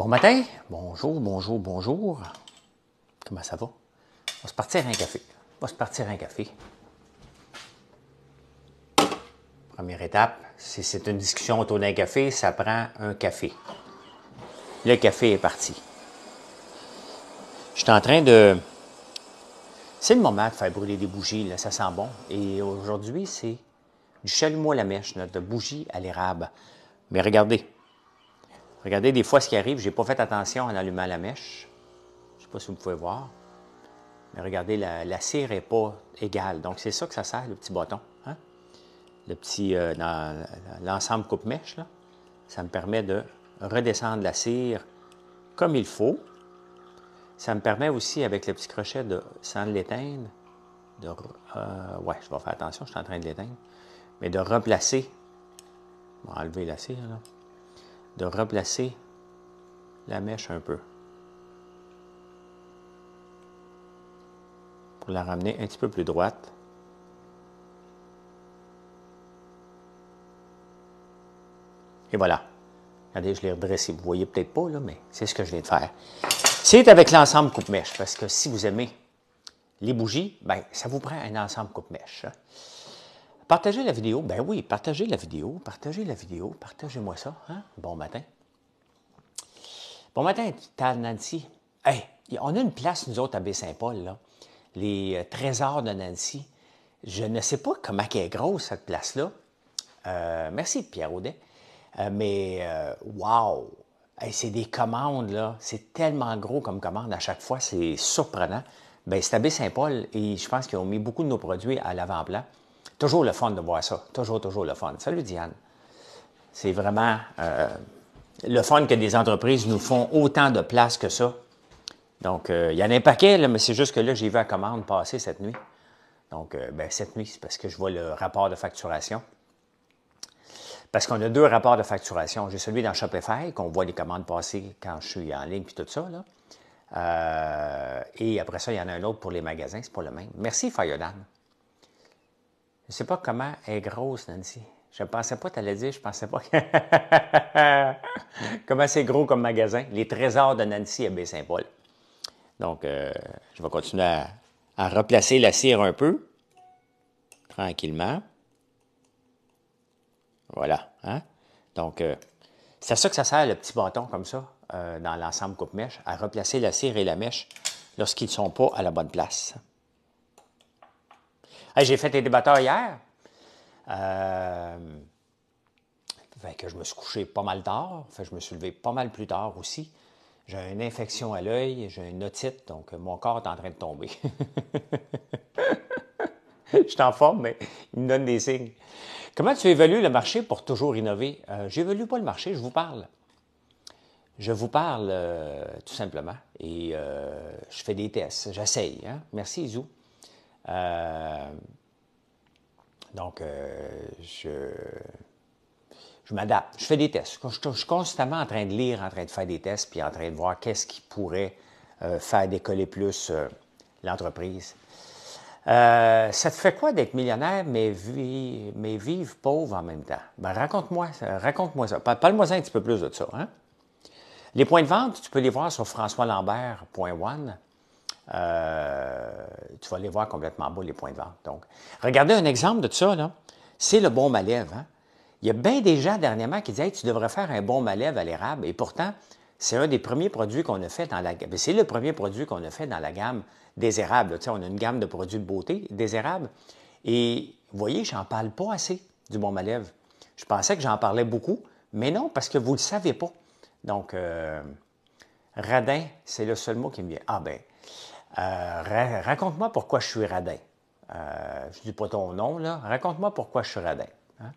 Bon matin, bonjour, bonjour, bonjour. Comment ça va? On va se partir un café. On va se partir un café. Première étape, si c'est une discussion autour d'un café, ça prend un café. Le café est parti. Je suis en train de. C'est le moment de faire brûler des bougies, ça sent bon. Et aujourd'hui, c'est du chalumeau à la mèche, notre bougie à l'érable. Mais regardez, Regardez des fois ce qui arrive. Je n'ai pas fait attention en allumant la mèche. Je ne sais pas si vous pouvez voir. Mais regardez, la, cire n'est pas égale. Donc, c'est ça que ça sert, le petit bâton. Hein? Le petit, euh, l'ensemble coupe-mèche, ça me permet de redescendre la cire comme il faut. Ça me permet aussi, avec le petit crochet, de, sans l'éteindre, de... Euh, ouais, je vais faire attention, je suis en train de l'éteindre. Mais de replacer... On va enlever la cire, là de replacer la mèche un peu. Pour la ramener un petit peu plus droite. Et voilà. Regardez, je l'ai redressé. Vous voyez peut-être pas, là, mais c'est ce que je viens de faire. C'est avec l'ensemble coupe-mèche, parce que si vous aimez les bougies, ben, ça vous prend un ensemble coupe-mèche. Hein. Partagez la vidéo. Ben oui, partagez la vidéo, partagez la vidéo, partagez-moi ça. Hein? Bon matin. Bon matin, à Nancy. Hey, on a une place, nous autres, à Baie-Saint-Paul, là, Les euh, trésors de Nancy. Je ne sais pas comment elle est grosse, cette place-là. Euh, merci, Pierre Audet. Euh, mais, waouh! Wow. c'est des commandes, là. C'est tellement gros comme commande à chaque fois. C'est surprenant. Bien, c'est à Baie-Saint-Paul et je pense qu'ils ont mis beaucoup de nos produits à l'avant-plan. Toujours le fun de voir ça. Toujours, toujours le fun. Salut Diane. C'est vraiment euh, le fun que des entreprises nous font autant de place que ça. Donc, euh, il y en a un paquet, mais c'est juste que là, j'ai vu la commande passer cette nuit. Donc, euh, ben, cette nuit, c'est parce que je vois le rapport de facturation. Parce qu'on a deux rapports de facturation. J'ai celui dans Shopify, qu'on voit les commandes passer quand je suis en ligne, puis tout ça. Là. et après ça, il y en a un autre pour les magasins, c'est pas le même. Merci, Fayodan. Je sais pas comment elle est grosse, Nancy. Je pensais pas tu allais dire, je pensais pas comment c'est gros comme magasin. Les trésors de Nancy à Baie-Saint-Paul. Donc, euh, je vais continuer à, replacer la cire un peu. Tranquillement. Voilà. Hein? Donc, euh, c'est à ça que ça sert le petit bâton comme ça, euh, dans l'ensemble coupe-mèche, à replacer la cire et la mèche lorsqu'ils ne sont pas à la bonne place j'ai fait des débatteurs hier. Euh, que je me suis couché pas mal tard. je me suis levé pas mal plus tard aussi. J'ai une infection à l'œil, j'ai une otite, donc mon corps est en train de tomber. je suis en forme, mais il me donne des signes. Comment tu évalues le marché pour toujours innover? Euh, J'évalue pas le marché, je vous parle. Je vous parle euh, tout simplement et euh, je fais des tests, j'essaye. Hein. Merci, Zou. Euh, donc, euh, je, je m'adapte. Je fais des tests. Je, suis constamment en train de lire, en train de faire des tests, puis en train de voir qu'est-ce qui pourrait euh, faire décoller plus l'entreprise. ça te fait quoi d'être millionnaire, mais, mais vivre pauvre en même temps? Ben, raconte-moi raconte ça. Parle-moi un petit peu plus de ça. Hein? Les points de vente, tu peux les voir sur françoislambert.one. Euh, tu vas aller voir complètement beau les points de vente. Donc, regardez un exemple de ça, là. C'est le bon malève. Hein. Il y a bien des gens dernièrement qui disaient « tu devrais faire un bon malève à l'érable. Et pourtant, c'est un des premiers produits qu'on a fait dans la ben, C'est le premier produit qu'on a fait dans la gamme des érables. on a une gamme de produits de beauté des érables. Et vous voyez, j'en parle pas assez du bon malève. Je pensais que j'en parlais beaucoup, mais non, parce que vous ne le savez pas. Donc, euh, radin, c'est le seul mot qui me vient. Ah ben, euh, raconte-moi pourquoi je suis radin. Euh, je ne dis pas ton nom, là. Raconte-moi pourquoi je suis radin. Hein.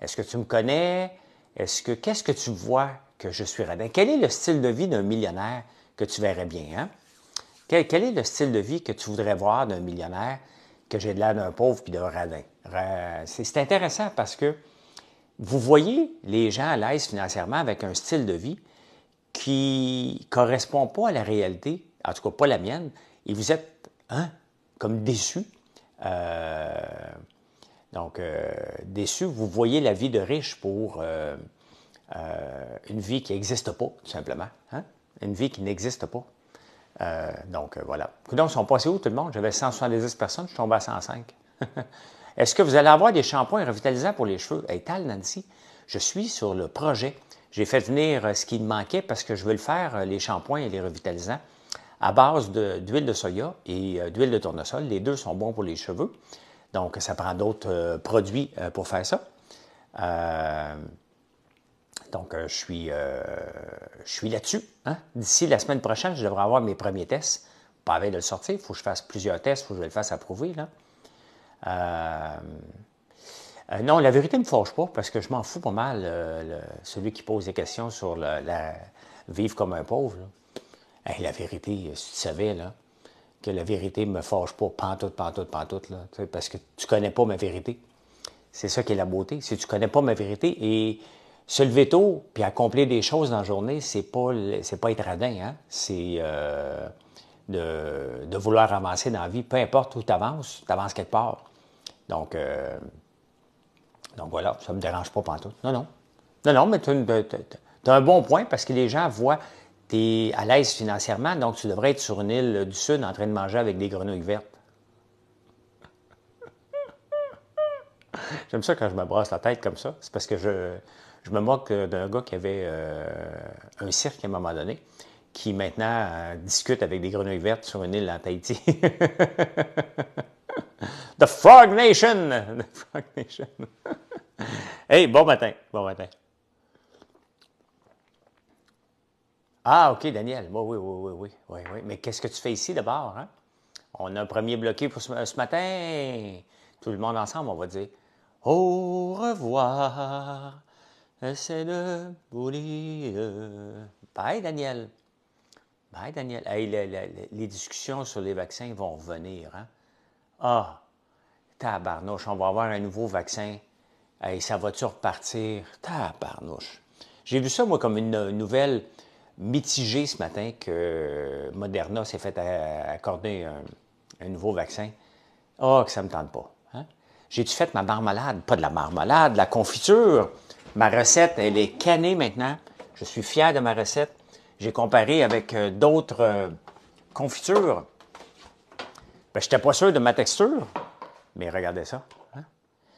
Est-ce que tu me connais? Est-ce que qu'est-ce que tu vois que je suis radin? Quel est le style de vie d'un millionnaire que tu verrais bien? Hein? Quel, quel, est le style de vie que tu voudrais voir d'un millionnaire que j'ai de l'air d'un pauvre puis d'un radin? C'est intéressant parce que vous voyez les gens à l'aise financièrement avec un style de vie qui ne correspond pas à la réalité, en tout cas pas la mienne, et vous êtes hein, comme déçu. Euh, donc, euh, déçu, vous voyez la vie de riche pour euh, une vie qui n'existe pas, tout simplement. Hein, une vie qui n'existe pas. donc, voilà. Donc, ils sont passés où, tout le monde? J'avais 170 personnes, je suis tombé à 105. Est-ce que vous allez avoir des shampoings revitalisants pour les cheveux? Hey, tal, Nancy, je suis sur le projet. J'ai fait venir ce qui me manquait parce que je veux le faire, les shampoings et les revitalisants à base d'huile de, soya et euh, d'huile de tournesol. Les deux sont bons pour les cheveux. Donc, ça prend d'autres euh, produits euh, pour faire ça. donc, je suis, là-dessus. Hein. D'ici la semaine prochaine, je devrais avoir mes premiers tests. Pas avant de le sortir, il faut que je fasse plusieurs tests, il faut que je le fasse approuver. Là. non, la vérité ne me forge pas parce que je m'en fous pas mal, celui qui pose des questions sur la, vivre comme un pauvre la vérité, euh, si tu savais, là, que la vérité ne me forge pas, pantoute, pantoute, pantoute, là, parce que tu ne connais pas ma vérité. C'est ça qui est la beauté. Si tu ne connais pas ma vérité et se lever tôt puis accomplir des choses dans la journée, c'est pas pas être radin, hein? c'est euh, de, vouloir avancer dans la vie. Peu importe où tu avances, tu avances quelque part. Donc, euh, donc voilà, ça ne me dérange pas pantoute. Non, non. Non, non, mais tu as un bon point parce que les gens voient tu es à l'aise financièrement, donc tu devrais être sur une île du Sud en train de manger avec des grenouilles vertes. J'aime ça quand je me brasse la tête comme ça. C'est parce que je, me moque d'un gars qui avait euh, un cirque à un moment donné, qui maintenant euh, discute avec des grenouilles vertes sur une île en Tahiti. The Frog Nation! The Frog Nation. hey, bon matin. Bon matin. Ah, OK, Daniel. Bah oui, oui, oui, oui, oui. oui, Mais qu'est-ce que tu fais ici d'abord? Hein? On a un premier bloqué pour ce, matin. Tout le monde ensemble, on va dire Au revoir. C'est le boulot. Bye, Daniel. Bye, Daniel. les discussions sur les vaccins vont venir, Hein? Ah, tabarnouche, on va avoir un nouveau vaccin. Hey, ça va-tu repartir? Tabarnouche. J'ai vu ça, moi, comme une nouvelle mitigé ce matin que Moderna s'est fait euh, accorder un, nouveau vaccin. oh, que ça ne me tente pas. Hein? J'ai-tu fait ma marmelade? Pas de la marmelade, de la confiture. Ma recette, elle est canée maintenant. Je suis fier de ma recette. J'ai comparé avec euh, d'autres euh, confitures. Ben, je n'étais pas sûr de ma texture, mais regardez ça. Hein?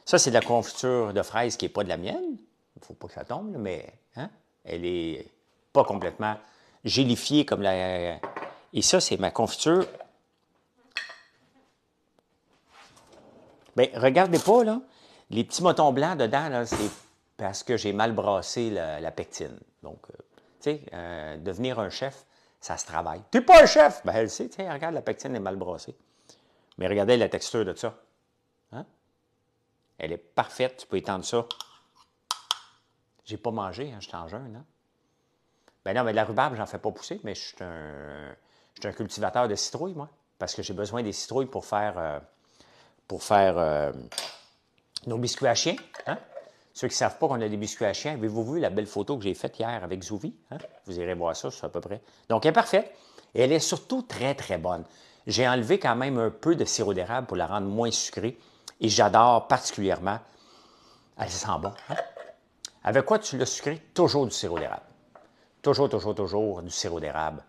Ça, c'est de la confiture de fraise qui n'est pas de la mienne. Il ne faut pas que ça tombe, mais hein? elle est pas complètement gélifié comme la. Et ça, c'est ma confiture. Bien, regardez pas, là. Les petits motons blancs dedans, là, c'est parce que j'ai mal brassé la, pectine. Donc, euh, tu sais, euh, devenir un chef, ça se travaille. T'es pas un chef! Ben, elle sait, tu sais, regarde, la pectine est mal brassée. Mais regardez la texture de ça. Hein? Elle est parfaite. Tu peux étendre ça. J'ai pas mangé, hein, je t'en jeûne, hein? Ben non, mais de la rhubarbe, j'en fais pas pousser, mais je suis un, cultivateur de citrouilles, moi, parce que j'ai besoin des citrouilles pour faire, euh, pour faire euh, nos biscuits à chien. Hein? Ceux qui ne savent pas qu'on a des biscuits à chien, avez-vous vu la belle photo que j'ai faite hier avec Zouvi? Hein? Vous irez voir ça, c'est à peu près. Donc, elle est parfaite. Et elle est surtout très, très bonne. J'ai enlevé quand même un peu de sirop d'érable pour la rendre moins sucrée. Et j'adore particulièrement. Elle sent bon. Hein? Avec quoi tu l'as sucré? Toujours du sirop d'érable toujours, toujours, toujours du sirop d'érable.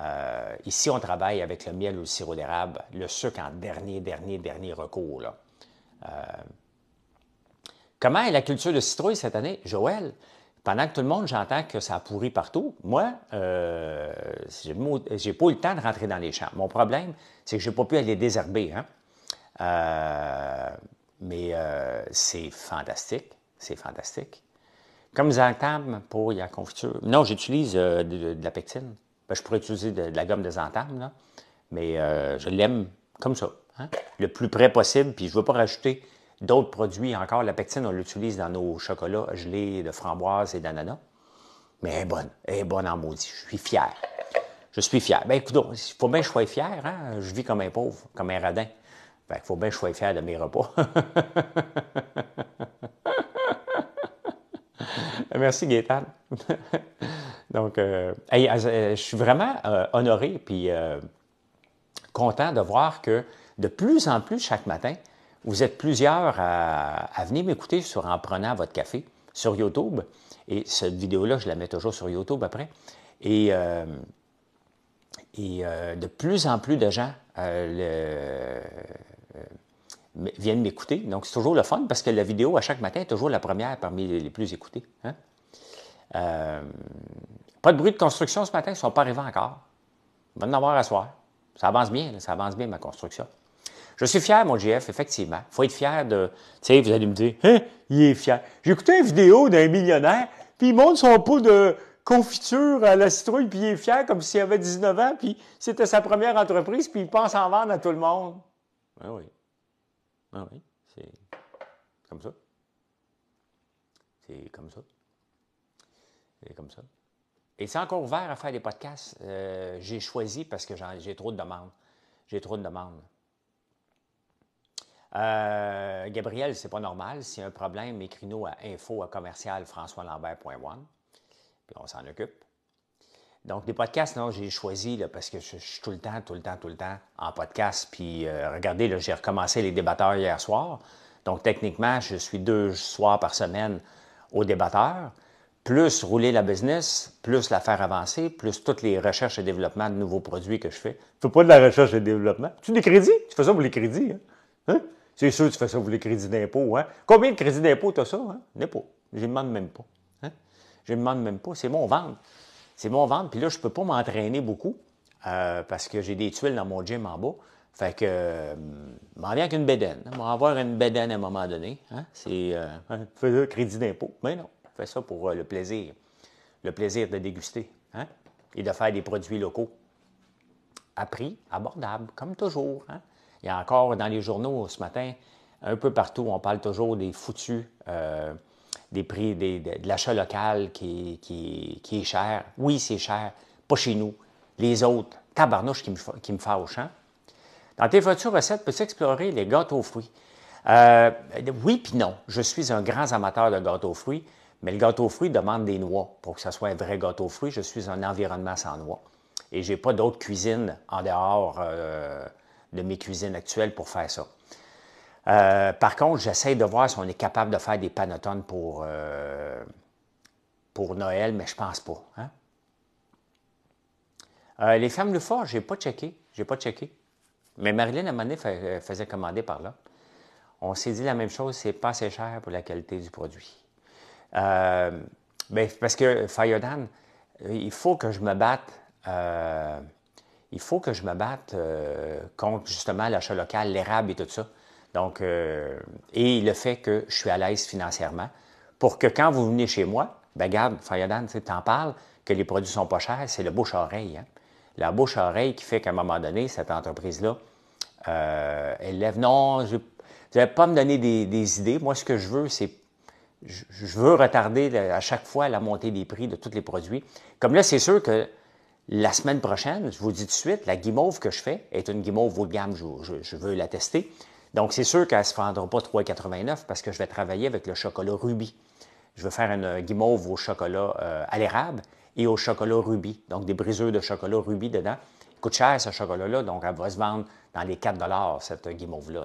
Euh, ici, on travaille avec le miel ou le sirop d'érable, le sucre en dernier, dernier, dernier recours. Euh, comment est la culture de citrouille cette année, Joël? Pendant que tout le monde, j'entends que ça a pourri partout, moi, euh, je j'ai pas eu le temps de rentrer dans les champs. Mon problème, c'est que j'ai pas pu aller désherber. Hein. mais c'est fantastique, c'est fantastique. Comme Zantam pour la confiture. Non, j'utilise euh, de, la pectine. Ben, je pourrais utiliser de, la gomme de Zantam, mais euh, je l'aime comme ça, hein. le plus près possible. Puis je ne veux pas rajouter d'autres produits encore. La pectine, on l'utilise dans nos chocolats gelés de framboise et d'ananas. Mais elle est bonne. Elle est bonne en maudit. Je suis fier. Je suis fier. Ben écoute, il faut bien que je sois fier. Hein. Je vis comme un pauvre, comme un radin. Il faut bien que je sois fier de mes repas. Euh, merci, Gaétan. Donc, euh, euh, je suis vraiment honoré puis content de voir que de plus en plus chaque matin, vous êtes plusieurs à, venir m'écouter sur En prenant votre café sur YouTube. Et cette vidéo-là, je la mets toujours sur YouTube après. Et, et de plus en plus de gens le, viennent m'écouter. Donc, c'est toujours le fun parce que la vidéo à chaque matin est toujours la première parmi les, plus écoutées. Hein. Euh, pas de bruit de construction ce matin, ils ne sont pas arrivés encore. on va avoir à soir. Ça avance bien, ça avance bien ma construction. Je suis fier, mon GF, effectivement. Il faut être fier de. Tu sais, vous allez me dire, hein, il est fier. J'ai écouté une vidéo d'un millionnaire, puis il monte son pot de confiture à la citrouille, puis il est fier comme s'il avait 19 ans, puis c'était sa première entreprise, puis il pense en vendre à tout le monde. Ben oui, oui. Ah oui, c'est comme ça. C'est comme ça. C'est comme ça. Et c'est encore ouvert à faire des podcasts. Euh, j'ai choisi parce que j'ai trop de demandes. J'ai trop de demandes. Euh, Gabriel, c'est pas normal. S'il y a un problème, écris-nous à info à commercial Puis on s'en occupe. Donc, les podcasts, non, j'ai choisi parce que je, suis tout le temps, tout le temps, tout le temps en podcast. Puis, euh, regardez, j'ai recommencé les débatteurs hier soir. Donc, techniquement, je suis deux soirs par semaine aux débatteurs, plus rouler la business, plus la faire avancer, plus toutes les recherches et développements de nouveaux produits que je fais. Tu fais pas de la recherche et développement. Tu des crédits? Tu fais ça pour les crédits, hein? Hein? C'est sûr tu fais ça pour les crédits d'impôt, hein? Combien de crédits d'impôt as ça, hein? Je ne demande même pas. Je ne demande même pas. C'est mon ventre. C'est mon ventre. Puis là, je ne peux pas m'entraîner beaucoup euh, parce que j'ai des tuiles dans mon gym en bas. Fait que, euh, m'en viens avec une bédaine. M'en avoir une bédaine à un moment donné. Hein? C'est euh, fais un crédit d'impôt. Mais non, fais ça pour euh, le plaisir. Le plaisir de déguster hein, et de faire des produits locaux. À prix abordable, comme toujours. Hein? Il y a encore dans les journaux ce matin, un peu partout, on parle toujours des foutus des prix de, l'achat local qui, est cher. Oui, c'est cher, pas chez nous. Les autres, tabarnouche qui me, qui me champ. Hein. Dans tes voitures recettes, peux-tu explorer les gâteaux fruits? Euh, oui puis non. Je suis un grand amateur de gâteaux aux fruits, mais le gâteau aux fruits demande des noix. Pour que ce soit un vrai gâteau aux fruits, je suis un environnement sans noix. Et je n'ai pas d'autre cuisine en dehors euh, de mes cuisines actuelles pour faire ça. Euh, par contre, j'essaie de voir si on est capable de faire des panotones pour, euh, pour Noël, mais je pense pas. Hein. Euh, les femmes loufoques, j'ai pas checké. J'ai pas checké. Mais Marilyn, à un faisait commander par là. On s'est dit la même chose, c'est pas assez cher pour la qualité du produit. Ben, parce que Fayodan, il faut que je me batte. il faut que je me batte contre justement l'achat local, l'érable et tout ça. Donc, euh, et le fait que je suis à l'aise financièrement pour que quand vous venez chez moi, ben garde, Fayadan, tu en parles, que les produits sont pas chers, c'est le bouche-oreille. Hein. La bouche-oreille qui fait qu'à un moment donné, cette entreprise-là, euh, elle lève, non, je, vous n'allez pas me donner des, idées. Moi, ce que je veux, c'est, je, veux retarder à chaque fois la montée des prix de tous les produits. Comme là, c'est sûr que la semaine prochaine, je vous dis tout de suite, la guimauve que je fais est une guimauve haut de gamme, je veux la tester. Donc, c'est sûr qu'elle ne se vendra pas 3,89 parce que je vais travailler avec le chocolat rubis. Je vais faire une guimauve au chocolat euh, à l'érable et au chocolat rubis. Donc, des briseurs de chocolat rubis dedans. Il coûte cher, ce chocolat-là. Donc, elle va se vendre dans les 4 cette guimauve-là.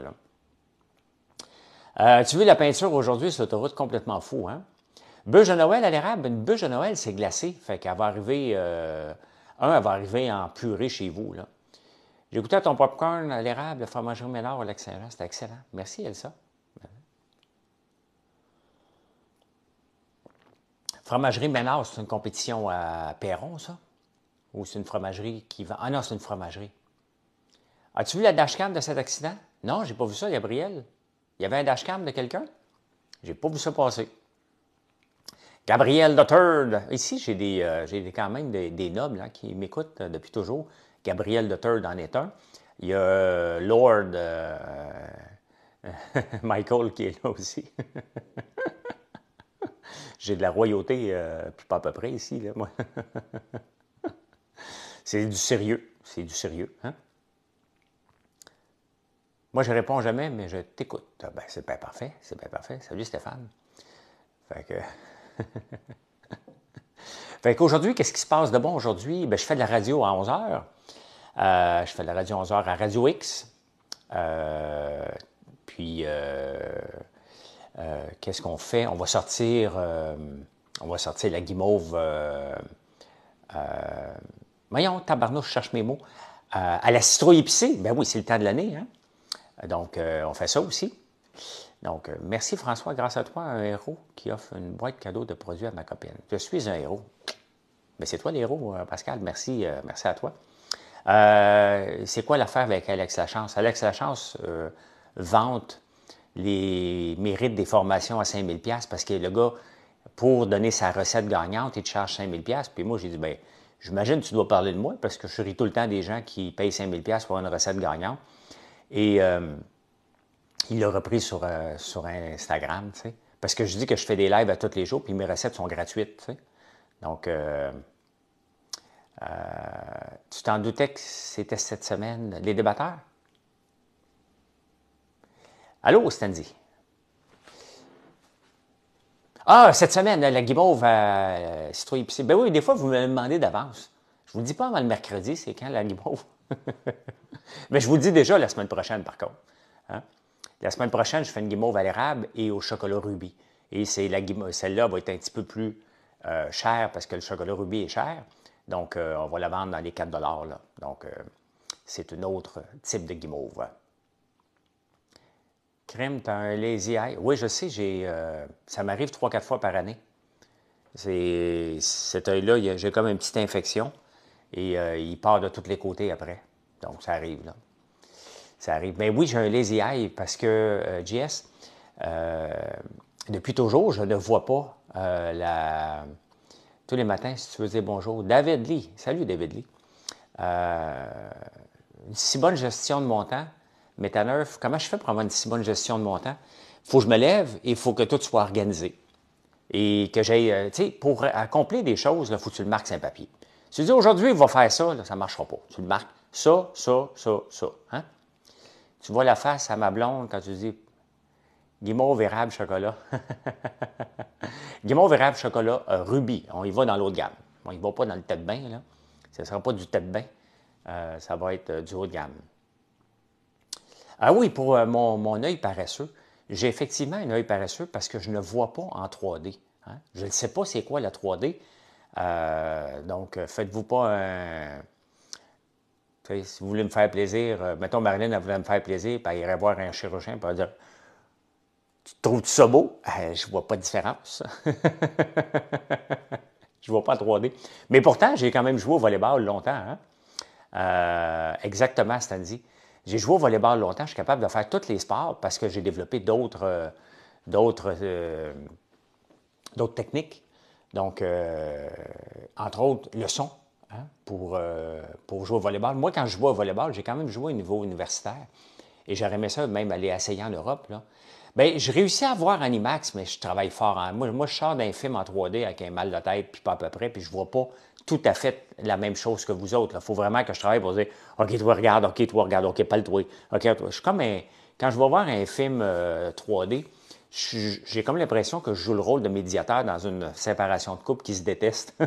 Euh, tu veux la peinture aujourd'hui sur l'autoroute complètement fou, hein? Bûche de Noël à l'érable, une bûche de Noël, c'est glacé. Fait qu'elle va arriver, euh, un, elle va arriver en purée chez vous, là. « J'ai écouté ton popcorn à l'érable, le fromage Ménard au lac C'était excellent. Merci, Elsa. Fromagerie Ménard, c'est une compétition à Perron, ça? Ou c'est une fromagerie qui vend. Ah non, c'est une fromagerie. As-tu vu la dashcam de cet accident? Non, j'ai pas vu ça, Gabriel. Il y avait un dashcam de quelqu'un? J'ai pas vu ça passer. Gabriel Third. Ici, j'ai des, euh, j'ai quand même des, nobles hein, qui m'écoutent euh, depuis toujours. Gabriel Turd en est un. Il y a euh, Lord euh, Michael qui est là aussi. J'ai de la royauté, euh, puis pas à peu près ici, là, moi. C'est du sérieux. C'est du sérieux. Hein? Moi, je réponds jamais, mais je t'écoute. Ah, ben, c'est pas parfait. C'est bien parfait. Salut Stéphane. Fait que. fait qu'aujourd'hui, qu'est-ce qui se passe de bon aujourd'hui? Ben, je fais de la radio à 11 heures. Euh, je fais de la radio 11h à Radio X. Euh, puis, euh, qu'est-ce qu'on fait? On va sortir, on va sortir la guimauve. voyons, tabarnouche, je cherche mes mots. à la citrouille épicée. Ben oui, c'est le temps de l'année. Hein. Donc, on fait ça aussi. Donc, merci François, grâce à toi, un héros qui offre une boîte de cadeau de produits à ma copine. Je suis un héros. Mais ben, c'est toi l'héros, Pascal. Merci, merci à toi. Euh, c'est quoi l'affaire avec Alex Lachance? Alex Lachance euh, vante les mérites des formations à 5000 parce que le gars, pour donner sa recette gagnante, il te charge 5000 Puis moi, j'ai dit, bien, j'imagine que tu dois parler de moi parce que je ris tout le temps des gens qui payent 5000 pour une recette gagnante. Et euh, il l'a repris sur, sur Instagram, tu sais. Parce que je dis que je fais des lives à tous les jours, puis mes recettes sont gratuites, tu sais. Donc, euh, tu t'en doutais que c'était cette semaine les débatteurs? Allô, Stanley? Ah, cette semaine, la guimauve à euh, citrouille Ben oui, des fois, vous me demandez d'avance. Je vous dis pas avant le mercredi, c'est quand la guimauve. Mais je vous dis déjà la semaine prochaine, par contre. Hein? La semaine prochaine, je fais une guimauve à l'érable et au chocolat rubis. Et c'est la celle-là va être un petit peu plus euh, chère parce que le chocolat rubis est cher. Donc, euh, on va la vendre dans les 4 là. Donc, euh, c'est un autre type de guimauve. Crème, tu as un lazy eye. Oui, je sais, euh, ça m'arrive 3-4 fois par année. cet œil-là, j'ai comme une petite infection et il part de tous les côtés après. Donc, ça arrive, Ça arrive. Mais oui, j'ai un lazy eye parce que, JS, depuis toujours, je ne vois pas la tous les matins, si tu veux dire bonjour. David Lee, salut David Lee. Euh, une si bonne gestion de mon temps. nerf, comment je fais pour avoir une si bonne gestion de mon temps? Il faut que je me lève et il faut que tout soit organisé. Et que j'aille, euh, tu sais, pour accomplir des choses, il faut que tu le marques sur un papier. Si tu dis aujourd'hui, il va faire ça, ça ne marchera pas. Tu le marques ça, ça, ça, ça. Hein? Tu vois la face à ma blonde quand tu dis Guimauve, érable, chocolat. Guimauve, érable, chocolat, Ruby, euh, rubis. On y va dans l'autre gamme. On y va pas dans le tête bain, là. Ce ne sera pas du tête bain. Euh, ça va être euh, du haut de gamme. Ah oui, pour mon, mon œil paresseux, j'ai effectivement un œil paresseux parce que je ne vois pas en 3D. Hein. Je ne sais pas c'est quoi la 3D. donc, faites-vous pas un. Si vous voulez me faire plaisir, mettons Marilyn, elle voulait me faire plaisir, puis elle irait voir un chirurgien, puis elle dire tu trouves ça beau? Euh, je vois pas de différence. je vois pas en 3D. Mais pourtant, j'ai quand même joué au volleyball longtemps. Hein. Euh, exactement, Stanley. J'ai joué au volleyball longtemps. Je suis capable de faire tous les sports parce que j'ai développé d'autres euh, techniques. Donc, entre autres, le son hein, pour, pour jouer au volleyball. Moi, quand je joue au volleyball, j'ai quand même joué au niveau universitaire. Et j'aurais aimé ça même aller essayer en Europe. Là. Bien, je réussis à voir Animax, mais je travaille fort. Moi, moi, je sors d'un film en 3D avec un mal de tête, puis pas à peu près, puis je vois pas tout à fait la même chose que vous autres. Il faut vraiment que je travaille pour dire OK, toi, regarde, OK, toi, regarde, OK, pas le toi. OK, Je suis comme un... Quand je vais voir un film 3D, euh, j'ai comme l'impression que je joue le rôle de médiateur dans une séparation de couple qui se déteste.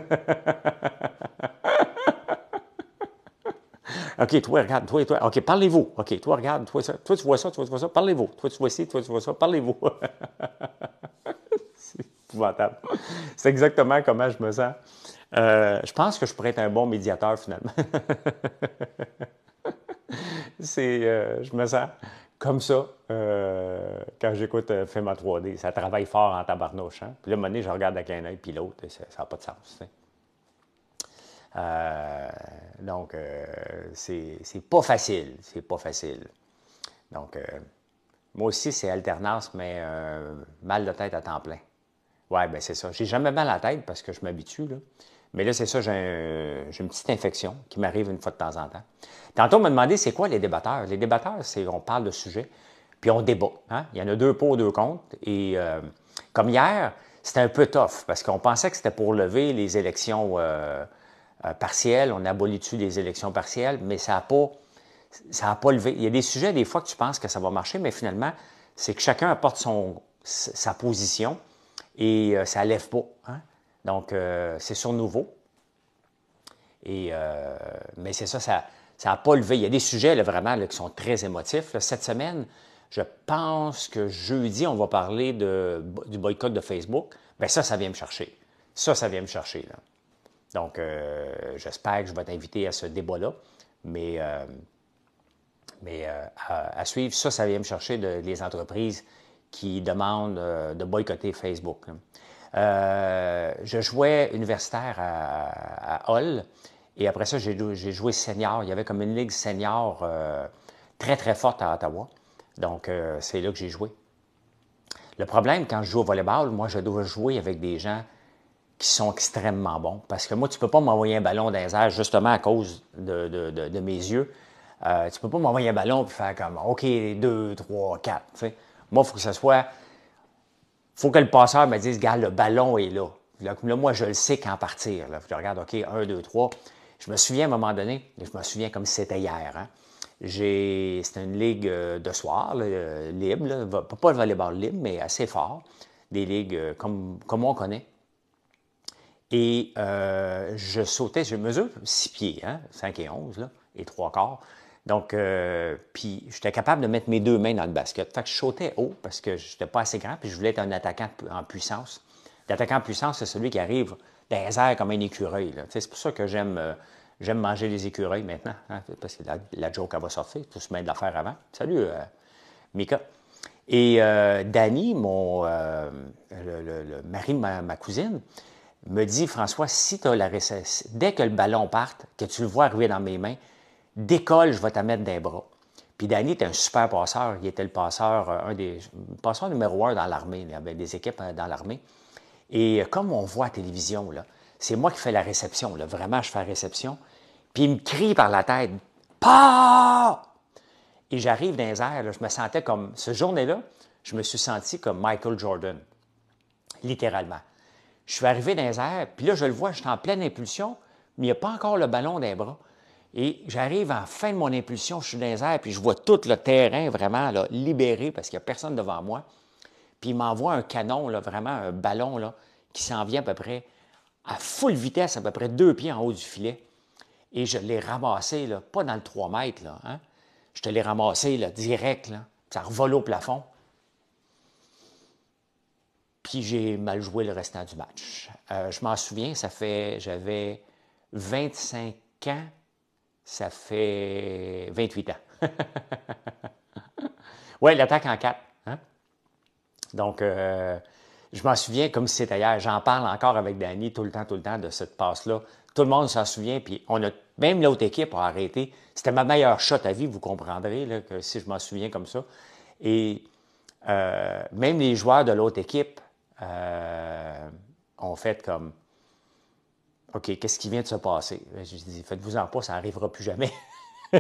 OK, toi, regarde, toi, toi. OK, parlez-vous. OK, toi, regarde, toi, ça. Toi, tu vois ça, toi, tu vois ça, parlez-vous. Toi, tu vois ci, toi, tu vois ça, parlez-vous. c'est épouvantable. C'est exactement comment je me sens. Euh, je pense que je pourrais être un bon médiateur, finalement. c'est, euh, je me sens comme ça euh, quand j'écoute Femme film 3D. Ça travaille fort en tabarnouche. Hein? Puis là, à un moment je regarde avec un œil, puis l'autre, ça n'a pas de sens. Euh, donc, euh, c'est pas facile. C'est pas facile. Donc, euh, moi aussi, c'est alternance, mais mal de tête à temps plein. Ouais, ben c'est ça. J'ai jamais mal à la tête parce que je m'habitue, là. Mais là, c'est ça, j'ai une petite infection qui m'arrive une fois de temps en temps. Tantôt, on m'a demandé c'est quoi les débatteurs. Les débatteurs, c'est on parle de sujet puis on débat. Hein? Il y en a deux pour, deux contre. Et comme hier, c'était un peu tough parce qu'on pensait que c'était pour lever les élections. Euh, on abolit dessus les élections partielles, mais ça n'a pas, ça a pas levé. Il y a des sujets, des fois, que tu penses que ça va marcher, mais finalement, c'est que chacun apporte son, sa position et euh, ça ne lève pas. Hein. Donc, euh, c'est sur nouveau. Et, mais c'est ça, ça n'a pas levé. Il y a des sujets, vraiment, qui sont très émotifs. cette semaine, je pense que jeudi, on va parler du boycott de Facebook. Bien, ça, ça vient me chercher. Ça, ça vient me chercher. Là. Donc, euh, j'espère que je vais t'inviter à ce débat-là. Mais, euh, mais euh, à, suivre, ça, ça vient me chercher des les entreprises qui demandent de boycotter Facebook. je jouais universitaire à, à, Hull et après ça, j'ai joué senior. Il y avait comme une ligue senior très, très forte à Ottawa. Donc, c'est là que j'ai joué. Le problème, quand je joue au volleyball, moi, je dois jouer avec des gens qui sont extrêmement bons. Parce que moi, tu ne peux pas m'envoyer un ballon dans les airs justement à cause de, mes yeux. Euh, tu ne peux pas m'envoyer un ballon et faire comme OK, 2, 3, 4. Moi, il faut que ce soit. faut que le passeur me dise Regarde, le ballon est là. Là, moi, je le sais quand partir. Là. Je regarde, OK, 1, 2, 3. Je me souviens à un moment donné, je me souviens comme si c'était hier. C'était hein. une ligue euh, de soir, euh, libre, pas le volleyball libre, mais assez fort. Des ligues comme, comme on connaît, et euh, je sautais, je mesure 6 pieds, hein, 5 et 11, et 3 quarts. Donc, euh, puis j'étais capable de mettre mes deux mains dans le basket. Fait que je sautais haut parce que je n'étais pas assez grand, puis je voulais être un attaquant en puissance. L'attaquant en puissance, c'est celui qui arrive dans airs comme un écureuil. C'est pour ça que j'aime euh, j'aime manger les écureuils maintenant, hein, parce que la, joke, elle va sortir. Tout se met de l'affaire avant. Salut, Mika. Et Danny, mon, le, mari de ma cousine, me dit François, si tu as la récession, dès que le ballon parte, que tu le vois arriver dans mes mains, décolle, je vais te mettre des bras. Puis Danny était un super passeur. Il était le passeur, euh, un des passeurs numéro un dans l'armée. Il avait des équipes euh, dans l'armée. Et euh, comme on voit à la télévision, c'est moi qui fais la réception. Là. Vraiment, je fais la réception. Puis il me crie par la tête Pas Et j'arrive dans les airs. je me sentais comme. Ce journée-là, je me suis senti comme Michael Jordan, littéralement. Je suis arrivé dans les airs, puis là, je le vois, je suis en pleine impulsion, mais il n'y a pas encore le ballon des bras. Et j'arrive en fin de mon impulsion, je suis dans les airs, puis je vois tout le terrain vraiment libéré parce qu'il n'y a personne devant moi. Puis il m'envoie un canon, là, vraiment un ballon là, qui s'en vient à peu près à full vitesse, à peu près deux pieds en haut du filet. Et je l'ai ramassé, là, pas dans le 3 mètres, là, hein. je te l'ai ramassé là, direct, là, ça revole au plafond. Puis j'ai mal joué le restant du match. Euh, je m'en souviens, ça fait, j'avais 25 ans, ça fait 28 ans. oui, l'attaque en 4. Hein. Donc, euh, je m'en souviens comme si c'était hier. J'en parle encore avec Danny tout le temps, tout le temps de cette passe-là. Tout le monde s'en souvient, puis on a même l'autre équipe a arrêté. C'était ma meilleure shot à vie, vous comprendrez là, que si je m'en souviens comme ça. Et euh, même les joueurs de l'autre équipe euh, ont fait comme OK, qu'est-ce qui vient de se passer? Ben, je dis, faites-vous-en pas, ça n'arrivera plus jamais.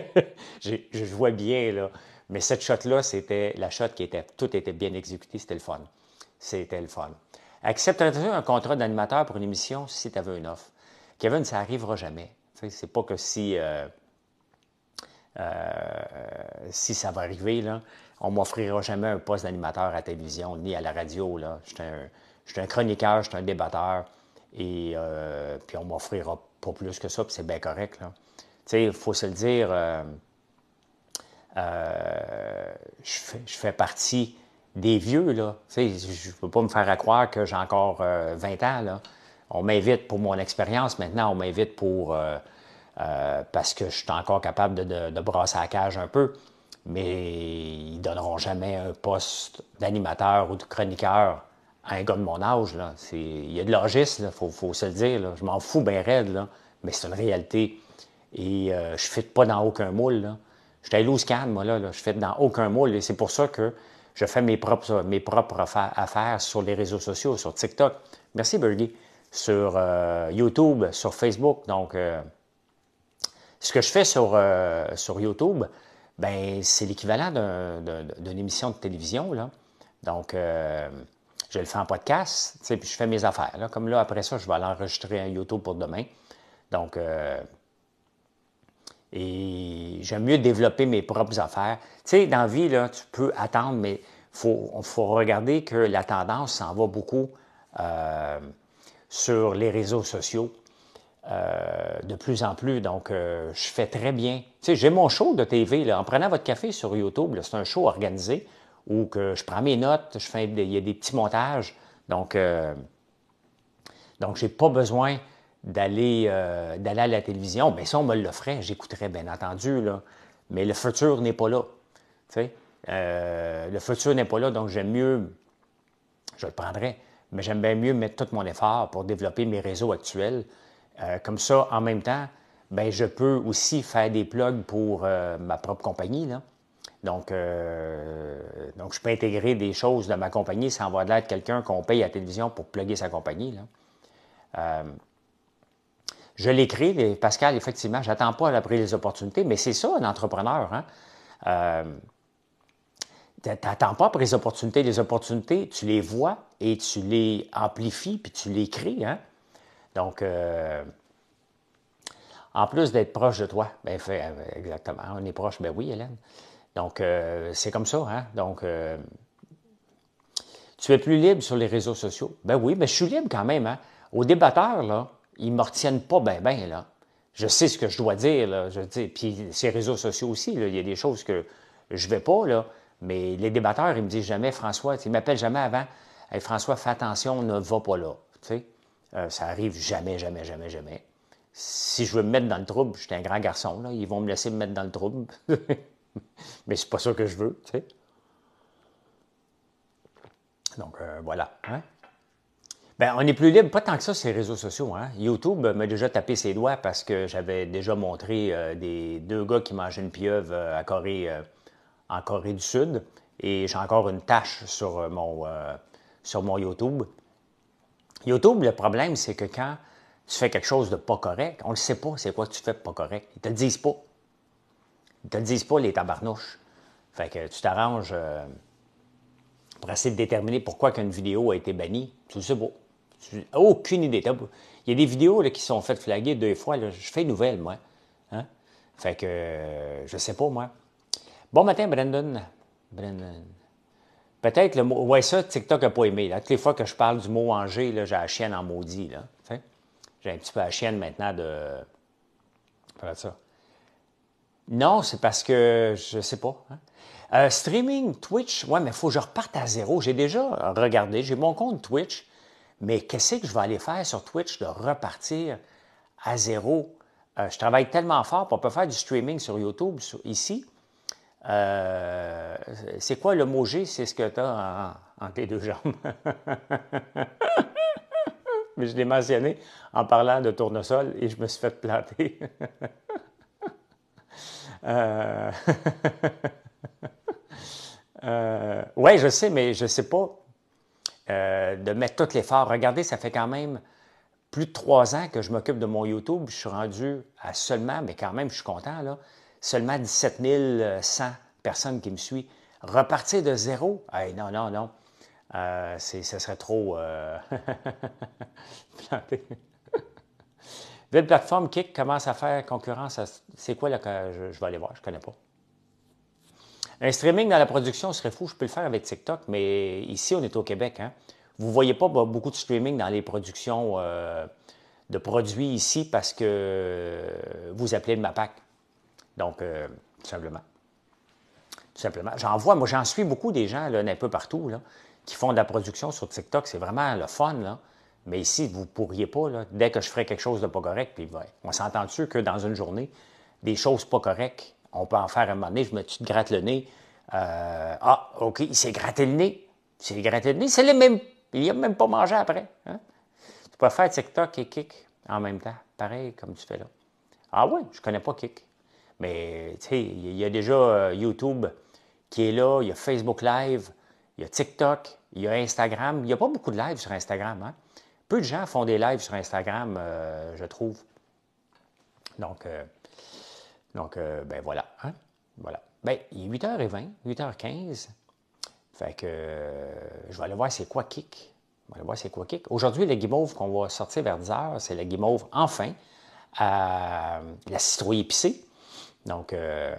je, vois bien, là. Mais cette shot-là, c'était la shot qui était. Tout était bien exécuté, c'était le fun. C'était le fun. Accepte un contrat d'animateur pour une émission si tu avais une offre? Kevin, ça n'arrivera jamais. C'est pas que si. Euh, euh, si ça va arriver, là on m'offrira jamais un poste d'animateur à la télévision ni à la radio. Je, suis un, chroniqueur, je suis un débatteur. Et euh, puis on m'offrira pas plus que ça, c'est bien correct. Tu sais, il faut se le dire, euh, euh, je, fais, partie des vieux. Là. je ne peux pas me faire à croire que j'ai encore 20 ans. On m'invite pour mon expérience maintenant, on m'invite pour parce que je suis encore capable de, de, de brasser la cage un peu mais ils donneront jamais un poste d'animateur ou de chroniqueur à un gars de mon âge. Il y a de l'âgiste, il faut, se le dire. Je m'en fous bien raide, mais c'est une réalité. Et euh, je ne fit pas dans aucun moule. Je suis un loose scan moi, là, Je fais dans aucun moule. Et c'est pour ça que je fais mes propres, affaires sur les réseaux sociaux, sur TikTok. Merci, Bergie. Sur euh, YouTube, sur Facebook. Donc, euh, ce que je fais sur YouTube, ben c'est l'équivalent d'une émission de télévision. Là. Donc, euh, je le fais en podcast, puis je fais mes affaires. Comme là, après ça, je vais l'enregistrer à YouTube pour demain. Donc, euh, et j'aime mieux développer mes propres affaires. Tu sais, dans la vie, tu peux attendre, mais faut, faut regarder que la tendance s'en va beaucoup euh, sur les réseaux sociaux. Euh, de plus en plus. Donc, euh, je fais très bien. Tu sais, j'ai mon show de TV. En prenant votre café sur YouTube, c'est un show organisé où que je prends mes notes, je fais il y a des petits montages. Donc, euh, donc je n'ai pas besoin d'aller à la télévision. Mais ça on me ferait, j'écouterais, bien entendu. Mais le futur n'est pas là. Tu sais, le futur n'est pas là, donc j'aime mieux, je le prendrais, mais j'aime bien mieux mettre tout mon effort pour développer mes réseaux actuels euh, comme ça, en même temps, ben, je peux aussi faire des plugs pour euh, ma propre compagnie. Donc, euh, donc, je peux intégrer des choses de ma compagnie sans avoir l'air de quelqu'un qu'on paye à la télévision pour plugger sa compagnie. je l'écris, Pascal, effectivement, j'attends pas à après les opportunités, mais c'est ça, un entrepreneur. Hein. Tu n'attends pas après les opportunités. Les opportunités, tu les vois et tu les amplifies puis tu les crées. Hein. Donc, euh, en plus d'être proche de toi, ben, fait, euh, exactement, on est proche, ben oui, Hélène. Donc, euh, c'est comme ça, hein? Donc, tu es plus libre sur les réseaux sociaux. Ben oui, mais je suis libre quand même, hein? Aux débatteurs, là, ils ne me retiennent pas ben ben, là. Je sais ce que je dois dire, là. Je dis, puis ces réseaux sociaux aussi, là, il y a des choses que je ne vais pas, là. Mais les débatteurs, ils me disent jamais, François, ils ne m'appellent jamais avant. François, fais attention, ne va pas là. Tu sais? Euh, ça arrive jamais, jamais, jamais, jamais. Si je veux me mettre dans le trouble, je suis un grand garçon, là, ils vont me laisser me mettre dans le trouble. Mais c'est pas ça que je veux, tu sais. Donc, euh, voilà. Hein. Ben, on est plus libre, pas tant que ça, ces réseaux sociaux. Hein. YouTube m'a déjà tapé ses doigts parce que j'avais déjà montré euh, des deux gars qui mangeaient une pieuvre en Corée du Sud. Et j'ai encore une tâche sur, sur mon YouTube. YouTube, le problème, c'est que quand tu fais quelque chose de pas correct, on ne sait pas c'est quoi que tu fais pas correct. Ils te le disent pas. Ils te le disent pas, les tabarnouches. Fait que tu t'arranges euh, pour essayer de déterminer pourquoi qu'une vidéo a été bannie. Tu le sais pas. Tu n'as aucune idée. Il y a des vidéos qui sont faites flaguer deux fois. Je fais une nouvelle, moi. Hein? Fait que euh, je sais pas, moi. Bon matin, Brandon. Brandon. Peut-être le mot. Ouais, ça, TikTok n'a pas aimé. Toutes les fois que je parle du mot Angers, j'ai la chienne en maudit. J'ai un petit peu la chienne maintenant de. ça? Non, c'est parce que je ne sais pas. Hein. Euh, streaming, Twitch, ouais, mais il faut que je reparte à zéro. J'ai déjà regardé, j'ai mon compte Twitch, mais qu'est-ce que je vais aller faire sur Twitch de repartir à zéro? Euh, je travaille tellement fort, on peut faire du streaming sur YouTube ici, euh, c'est quoi le mot G? C'est ce que tu as en, tes deux jambes. Mais je l'ai mentionné en parlant de tournesol et je me suis fait planter. Euh, euh, oui, je sais, mais je ne sais pas de mettre tout l'effort. Regardez, ça fait quand même plus de trois ans que je m'occupe de mon YouTube. Je suis rendu à seulement, mais quand même, je suis content, là, seulement 17 100 personnes qui me suivent. Repartir de zéro? Hey, non, non, non. Euh, ce serait trop... planté. Euh, Ville Platform Kick commence à faire concurrence C'est quoi là je, vais aller voir? Je ne connais pas. Un streaming dans la production serait fou. Je peux le faire avec TikTok, mais ici, on est au Québec. Hein. Vous ne voyez pas beaucoup de streaming dans les productions euh, de produits ici parce que vous appelez le MAPAC. Donc, tout euh, simplement. Tout simplement. J'en vois, moi, j'en suis beaucoup des gens, là, un peu partout, là, qui font de la production sur TikTok. C'est vraiment le fun, là. Mais ici, vous ne pourriez pas, dès que je ferai quelque chose de pas correct, puis on s'entend sûr que dans une journée, des choses pas correctes, on peut en faire un moment donné, je me tu te le nez. Euh, ah, OK, il s'est gratté le nez. Il s'est gratté le nez, c'est le même. Il a même pas mangé après. Hein. Tu peux faire TikTok et Kik en même temps, pareil comme tu fais là. Ah oui, je ne connais pas Kik. Mais tu sais, il y a déjà euh, YouTube qui est là, il y a Facebook Live, il y a TikTok, il y a Instagram. Il n'y a pas beaucoup de lives sur Instagram. Hein? Peu de gens font des lives sur Instagram, euh, je trouve. Donc, euh, donc ben voilà. Hein? voilà. Ben, il est 8h20, 8h15. Fait que je vais aller voir c'est quoi Kick. vais aller voir c'est quoi Kick. Aujourd'hui, la guimauve qu'on va sortir vers 10h, c'est la guimauve enfin à la citrouille épicée. Donc, euh,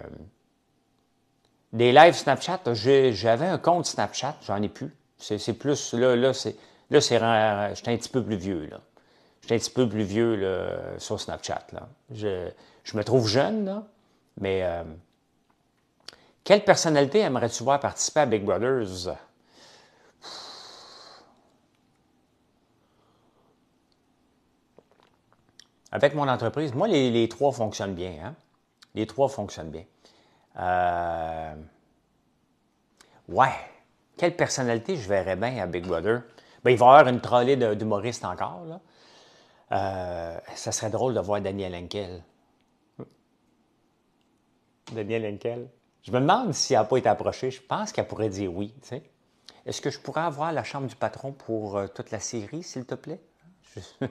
des lives Snapchat, j'avais un compte Snapchat, j'en ai plus. C'est plus, là, là, c'est, là, c'est, j'étais un petit peu plus vieux, là. J'étais un petit peu plus vieux, sur Snapchat, là. Je, me trouve jeune, là, mais euh, quelle personnalité aimerais-tu voir participer à Big Brothers? Avec mon entreprise, moi, les, les trois fonctionnent bien, hein? Les trois fonctionnent bien. Euh, ouais. Quelle personnalité je verrais bien à Big Brother? Ben, il va y avoir une trollée d'humoristes encore. Là. Euh, ça serait drôle de voir Daniel Henkel. Daniel Henkel. Je me demande si elle n'a pas été approchée. Je pense qu'elle pourrait dire oui. Est-ce que je pourrais avoir la chambre du patron pour euh, toute la série, s'il te plaît?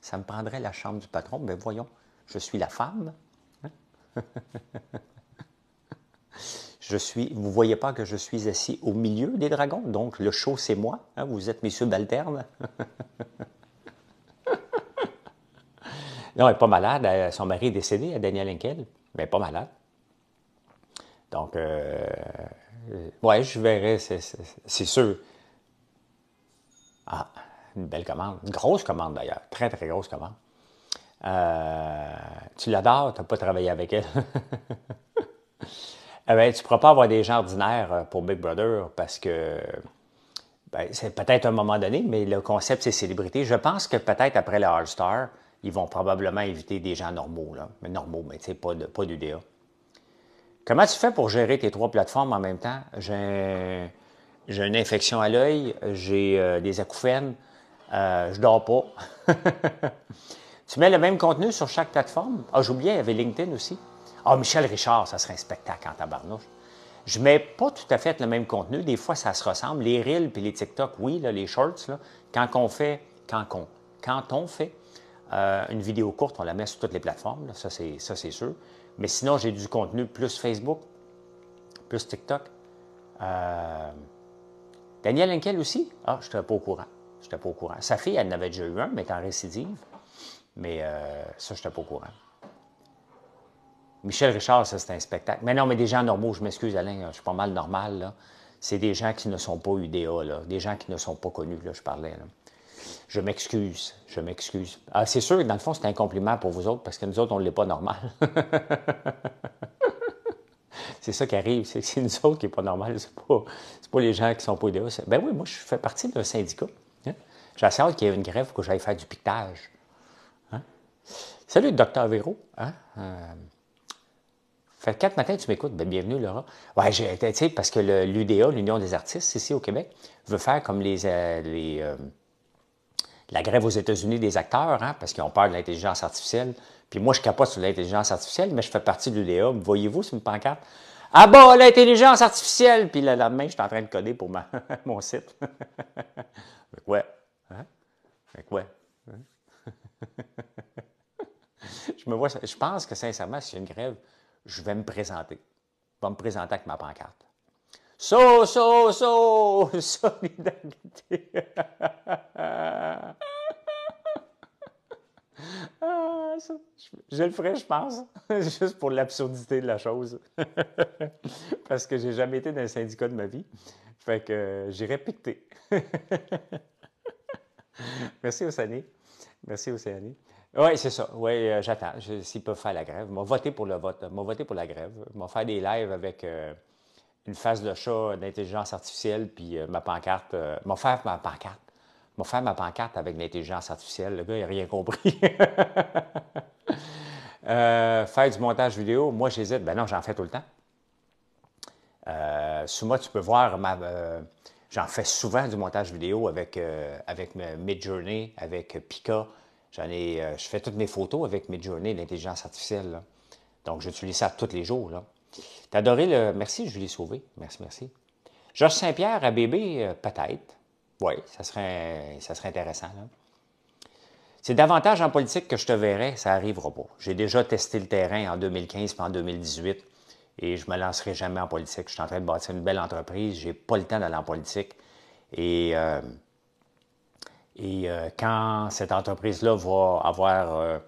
ça me prendrait la chambre du patron. Mais ben, voyons, je suis la femme. je suis, vous ne voyez pas que je suis assis au milieu des dragons, donc le show, c'est moi. Hein? vous êtes mes subalternes. non, elle n'est pas malade. Son mari est décédé, à Daniel Henkel, mais pas malade. Donc, euh, euh, ouais, je verrai, c'est sûr. Ah, une belle commande. Une grosse commande d'ailleurs. Très, très grosse commande. Euh, tu l'adores, tu n'as pas travaillé avec elle. Eh ben, tu ne pourras pas avoir des gens ordinaires euh, pour Big Brother parce que ben, c'est peut-être un moment donné, mais le concept, c'est célébrité. Je pense que peut-être après le All-Star, ils vont probablement éviter des gens normaux, là. Mais normaux, mais tu pas, de, pas d'UDA. Comment tu fais pour gérer tes trois plateformes en même temps? J'ai, une infection à l'œil, j'ai euh, des acouphènes, euh, je dors pas. Tu mets le même contenu sur chaque plateforme. Ah, j'oubliais, il y avait LinkedIn aussi. Ah, Michel Richard, ça serait un spectacle en tabarnouche. Je ne mets pas tout à fait le même contenu. Des fois, ça se ressemble. Les Reels puis les TikTok, oui, les Shorts, quand on fait, quand on, quand on fait une vidéo courte, on la met sur toutes les plateformes, ça, c'est, ça c'est sûr. Mais sinon, j'ai du contenu plus Facebook, plus TikTok. Euh, Daniel Henkel aussi? Ah, je n'étais pas au courant. Je n'étais pas au courant. Sa fille, elle n'avait déjà eu un, mais en récidive. Mais euh, ça, je n'étais pas au courant. Michel Richard, ça, c'est un spectacle. Mais non, mais des gens normaux, je m'excuse, Alain, je suis pas mal normal, C'est des gens qui ne sont pas UDA, là. Des gens qui ne sont pas connus, je parlais, Je m'excuse, je m'excuse. Ah, c'est sûr que dans le fond, c'est un compliment pour vous autres parce que nous autres, on ne l'est pas normal. c'est ça qui arrive, c'est que c'est nous autres qui n'est pas normal, c'est pas, pas les gens qui ne sont pas UDA. Ben oui, moi, je fais partie d'un syndicat. J'assure hein. J'ai qu'il y ait une grève que j'aille faire du piquetage. Salut, docteur Véro. Hein? Euh, fait quatre matins tu m'écoutes. Ben, bienvenue, Laura. Ouais, j'ai ben, tu sais, parce que l'UDA, l'Union des artistes, ici au Québec, veut faire comme les. Euh, euh, la grève aux États-Unis des acteurs, hein, parce qu'ils ont peur de l'intelligence artificielle. Puis moi, je capote sur l'intelligence artificielle, mais je fais partie de l'UDA. Voyez-vous sur une pancarte? Ah bah, l'intelligence artificielle! Puis le lendemain, je suis en train de coder pour ma, mon site. ouais. Hein? ouais. Hein? je me vois, je pense que sincèrement, si a une grève, je vais me présenter. Je vais me présenter avec ma pancarte. So, so, so, solidarité. je, le ferai, je pense, juste pour l'absurdité de la chose. Parce que j'ai jamais été dans un syndicat de ma vie. Fait que euh, j'ai j'irai piqueter. Merci, Océanie. Merci, Océanie. Oui, c'est ça. Oui, euh, j'attends. s'ils peuvent faire la grève, m'ont voté pour le vote. M'a voté pour la grève. M'ont faire des lives avec euh, une face de chat d'intelligence artificielle, puis euh, ma pancarte. m'ont faire ma pancarte. M'ont faire ma pancarte avec l'intelligence artificielle. Le gars, il n'a rien compris. faire du montage vidéo, moi, j'hésite. Ben non, j'en fais tout le temps. sous moi, tu peux voir ma. J'en fais souvent du montage vidéo avec, avec Midjourney, avec Pika, ai, euh, je fais toutes mes photos avec mes journées d'intelligence artificielle. Là. Donc, j'utilise ça tous les jours. T'as adoré le. Merci, je l'ai Sauvé. Merci, merci. Georges Saint-Pierre à bébé, euh, peut-être. Oui, ça serait, ça serait intéressant. C'est davantage en politique que je te verrai, ça n'arrivera pas. J'ai déjà testé le terrain en 2015 et en 2018 et je ne me lancerai jamais en politique. Je suis en train de bâtir une belle entreprise, je n'ai pas le temps d'aller en politique. Et euh, et euh, quand cette entreprise-là va avoir euh,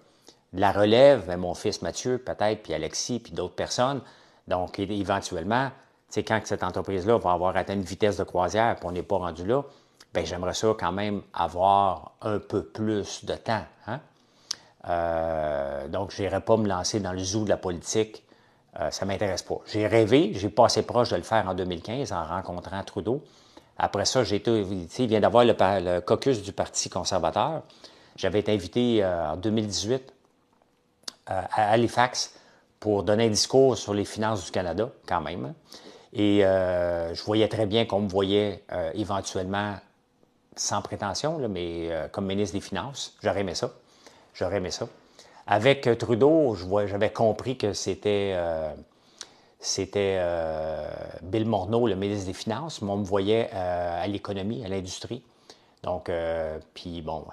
de la relève, ben, mon fils Mathieu, peut-être, puis Alexis, puis d'autres personnes, donc éventuellement, c'est quand cette entreprise-là va avoir atteint une vitesse de croisière, qu'on qu'on n'est pas rendu là, ben, j'aimerais ça quand même avoir un peu plus de temps. Hein? Euh, donc, je n'irai pas me lancer dans le zoo de la politique. ça ne m'intéresse pas. J'ai rêvé, j'ai pas assez proche de le faire en 2015 en rencontrant Trudeau. Après ça, j'ai été, il vient d'avoir le, caucus du Parti conservateur. J'avais été invité euh, en 2018 euh, à Halifax pour donner un discours sur les finances du Canada, quand même. Et euh, je voyais très bien qu'on me voyait éventuellement, sans prétention, mais comme ministre des Finances. J'aurais aimé ça. J'aurais aimé ça. Avec Trudeau, j'avais compris que c'était c'était euh, Bill Morneau, le ministre des Finances. Moi, on me voyait euh, à l'économie, à l'industrie. Donc, euh, puis bon,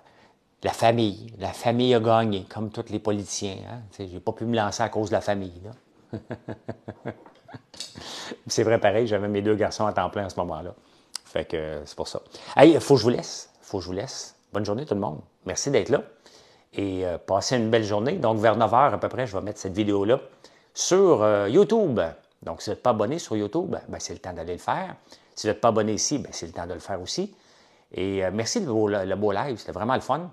la famille. La famille a gagné, comme tous les politiciens. Hein. Je n'ai pas pu me lancer à cause de la famille. c'est vrai, pareil, j'avais mes deux garçons à temps plein à ce moment-là. Fait que c'est pour ça. Hey, faut que je vous laisse. faut que je vous laisse. Bonne journée tout le monde. Merci d'être là. Et passez une belle journée. Donc, vers 9h à peu près, je vais mettre cette vidéo-là sur euh, YouTube. Donc, si vous n'êtes pas abonné sur YouTube, ben, c'est le temps d'aller le faire. Si vous n'êtes pas abonné ici, ben, c'est le temps de le faire aussi. Et euh, merci de le beau live, c'était vraiment le fun.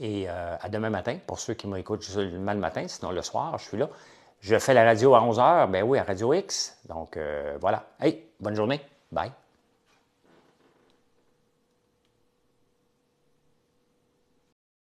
Et euh, à demain matin, pour ceux qui m'écoutent seulement le matin, sinon le soir, je suis là. Je fais la radio à 11h, ben oui, à Radio X. Donc, voilà. Hey, bonne journée. Bye.